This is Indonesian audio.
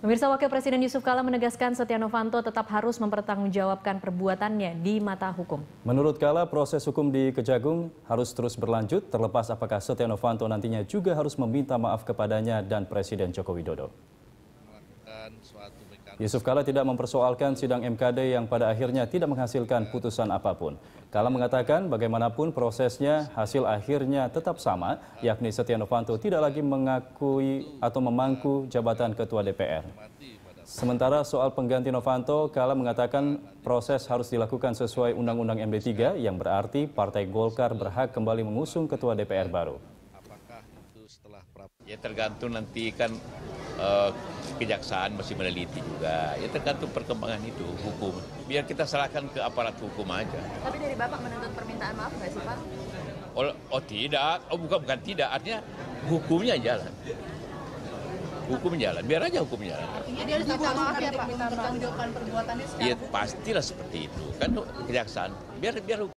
Pemirsa Wakil Presiden Yusuf Kala menegaskan Setia Novanto tetap harus mempertanggungjawabkan perbuatannya di mata hukum. Menurut Kala, proses hukum di Kejagung harus terus berlanjut, terlepas apakah Setia Novanto nantinya juga harus meminta maaf kepadanya dan Presiden Joko Widodo. Melakukan suatu Yusuf Kala tidak mempersoalkan sidang MKD yang pada akhirnya tidak menghasilkan putusan apapun. Kala mengatakan bagaimanapun prosesnya, hasil akhirnya tetap sama, yakni Setia Novanto tidak lagi mengakui atau memangku jabatan Ketua DPR. Sementara soal pengganti Novanto, Kala mengatakan proses harus dilakukan sesuai Undang-Undang MD3 yang berarti Partai Golkar berhak kembali mengusung Ketua DPR baru setelah Prabowo? Ya tergantung nanti kan uh, kejaksaan masih meneliti juga. Ya tergantung perkembangan itu hukum. Biar kita serahkan ke aparat hukum aja. Tapi dari Bapak menuntut permintaan maaf nggak sih Pak? Oh, oh tidak, oh bukan bukan tidak, artinya hukumnya jalan hukum jalan, biar aja hukum jalan. Artinya dia harus minta maaf ya Pak, perbuatannya Ya pastilah seperti itu, kan kejaksaan, biar biar hukum.